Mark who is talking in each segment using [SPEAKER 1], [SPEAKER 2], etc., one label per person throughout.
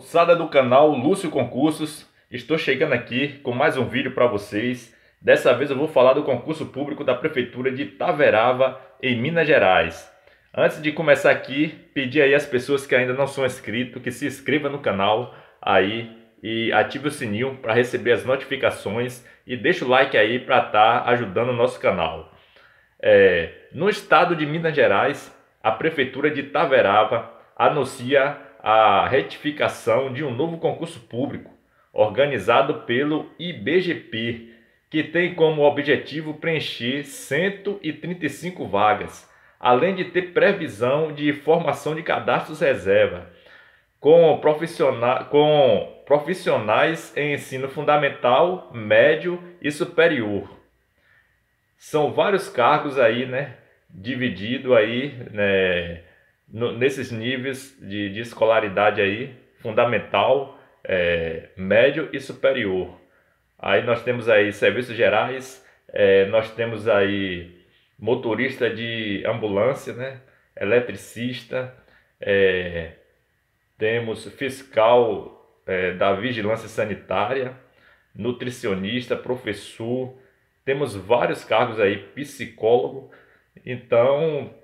[SPEAKER 1] Moçada do canal Lúcio Concursos, estou chegando aqui com mais um vídeo para vocês. Dessa vez eu vou falar do concurso público da Prefeitura de Taverava, em Minas Gerais. Antes de começar aqui, pedir aí às pessoas que ainda não são inscritos que se inscrevam no canal aí e ative o sininho para receber as notificações e deixe o like aí para estar tá ajudando o nosso canal. É, no estado de Minas Gerais, a Prefeitura de Taverava anuncia a retificação de um novo concurso público, organizado pelo IBGP, que tem como objetivo preencher 135 vagas, além de ter previsão de formação de cadastros reserva, com, profissionais, com profissionais em ensino fundamental, médio e superior. São vários cargos aí, né? Dividido aí, né? no, nesses níveis de, de, escolaridade aí, fundamental, é, médio e superior. Aí nós temos aí serviços gerais, é, nós temos aí motorista de ambulância, né? eletricista, é, temos fiscal é, da vigilância sanitária, nutricionista, professor, temos vários cargos aí, psicólogo, então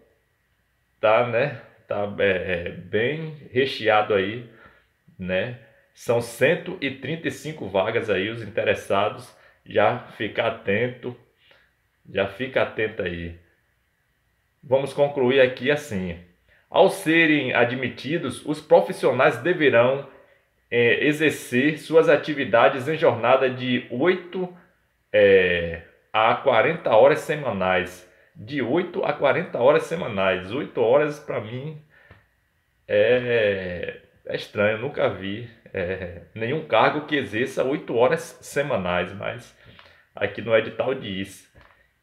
[SPEAKER 1] tá, né? tá é, é, bem recheado aí, né? São 135 vagas aí os interessados. Já fica atento, já fica atento aí. Vamos concluir aqui assim. Ao serem admitidos, os profissionais deverão é, exercer suas atividades em jornada de 8 é, a 40 horas semanais, de 8 a 40 horas semanais. 8 horas para mim é, é estranho, nunca vi é, nenhum cargo que exerça 8 horas semanais, mas aqui no edital diz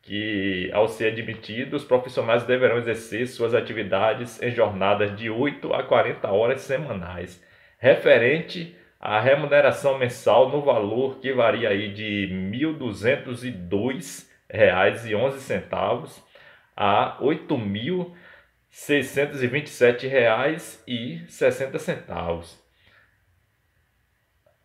[SPEAKER 1] que, ao ser admitido, os profissionais deverão exercer suas atividades em jornadas de 8 a 40 horas semanais, referente à remuneração mensal no valor que varia aí de R$ 1.202 reais e centavos a R$ 8.627,60.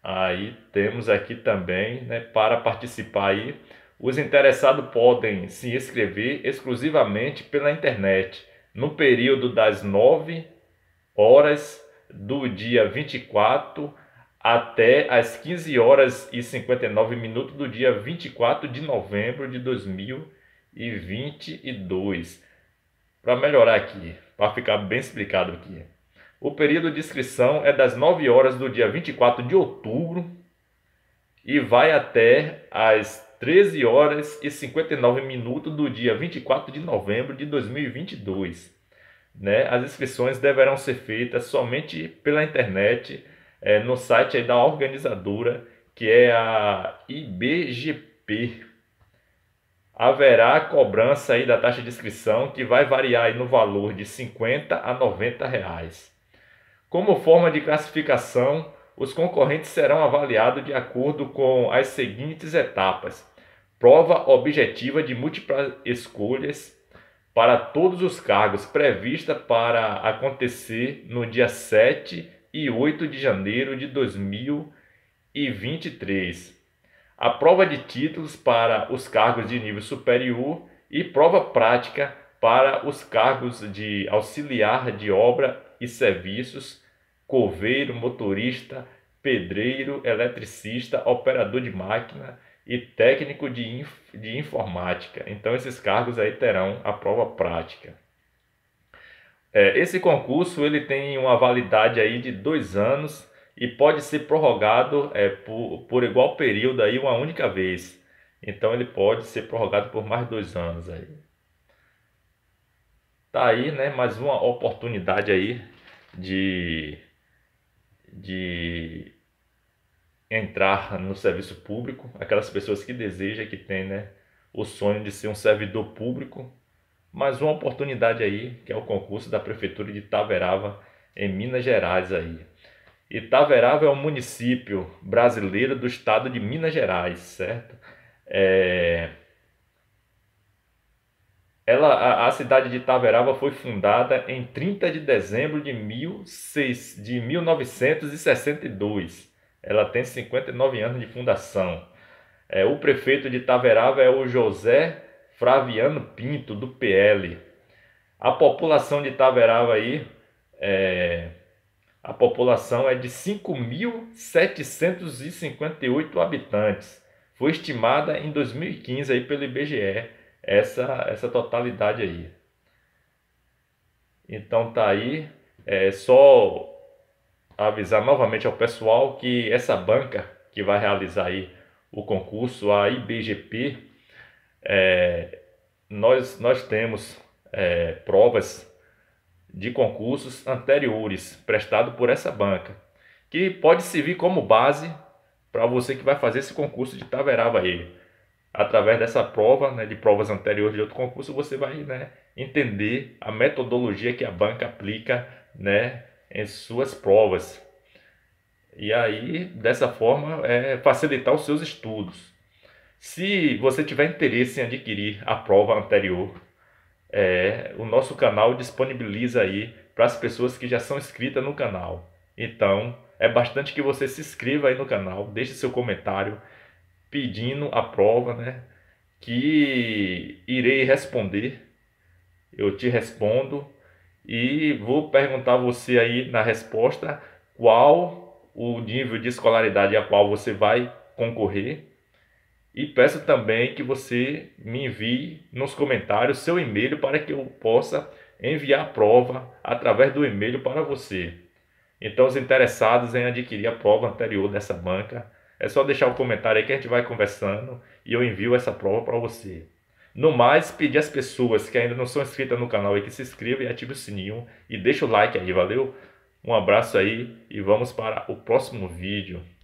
[SPEAKER 1] Aí temos aqui também, né, para participar aí, os interessados podem se inscrever exclusivamente pela internet no período das 9 horas do dia 24 até às 15 horas e 59 minutos do dia 24 de novembro de 2022. Para melhorar aqui, para ficar bem explicado aqui. O período de inscrição é das 9 horas do dia 24 de outubro e vai até às 13 horas e 59 minutos do dia 24 de novembro de 2022. Né? As inscrições deverão ser feitas somente pela internet é, no site aí da organizadora, que é a IBGP. Haverá cobrança aí da taxa de inscrição, que vai variar aí no valor de 50 a 90 reais. Como forma de classificação, os concorrentes serão avaliados de acordo com as seguintes etapas: prova objetiva de múltiplas escolhas para todos os cargos prevista para acontecer no dia 7 e 8 de janeiro de 2023. A prova de títulos para os cargos de nível superior e prova prática para os cargos de auxiliar de obra e serviços, coveiro, motorista, pedreiro, eletricista, operador de máquina e técnico de, inf de informática. Então, esses cargos aí terão a prova prática. É, esse concurso ele tem uma validade aí de dois anos e pode ser prorrogado é, por, por igual período aí uma única vez. Então ele pode ser prorrogado por mais dois anos aí. Tá aí, né? Mais uma oportunidade aí de, de entrar no serviço público. Aquelas pessoas que desejam, que tem né, o sonho de ser um servidor público mais uma oportunidade aí, que é o concurso da Prefeitura de Itaverava, em Minas Gerais aí. Itaverava é um município brasileiro do estado de Minas Gerais, certo? É... Ela, a, a, cidade de Itaverava foi fundada em 30 de dezembro de, 16, de 1962. Ela tem 59 anos de fundação. É, o prefeito de Itaverava é o José Flaviano Pinto, do PL. A população de Itaverava aí, é, a população é de 5.758 habitantes. Foi estimada em 2015 aí pelo IBGE essa, essa totalidade aí. Então tá aí, é só avisar novamente ao pessoal que essa banca que vai realizar aí o concurso, a IBGP, é, nós, nós temos é, provas de concursos anteriores prestado por essa banca, que pode servir como base para você que vai fazer esse concurso de Taverava aí. Através dessa prova, né, de provas anteriores de outro concurso, você vai né, entender a metodologia que a banca aplica né, em suas provas. E aí, dessa forma, é, facilitar os seus estudos. Se você tiver interesse em adquirir a prova anterior, é, o nosso canal disponibiliza aí para as pessoas que já são inscritas no canal. Então, é bastante que você se inscreva aí no canal, deixe seu comentário pedindo a prova, né? Que irei responder. Eu te respondo e vou perguntar a você aí na resposta qual o nível de escolaridade a qual você vai concorrer e peço também que você me envie nos comentários seu e-mail para que eu possa enviar a prova através do e-mail para você. Então, os interessados em adquirir a prova anterior dessa banca, é só deixar o um comentário aí que a gente vai conversando e eu envio essa prova para você. No mais, pedir às pessoas que ainda não são inscritas no canal aí que se inscrevam e ative o sininho e deixa o like aí, valeu? Um abraço aí e vamos para o próximo vídeo.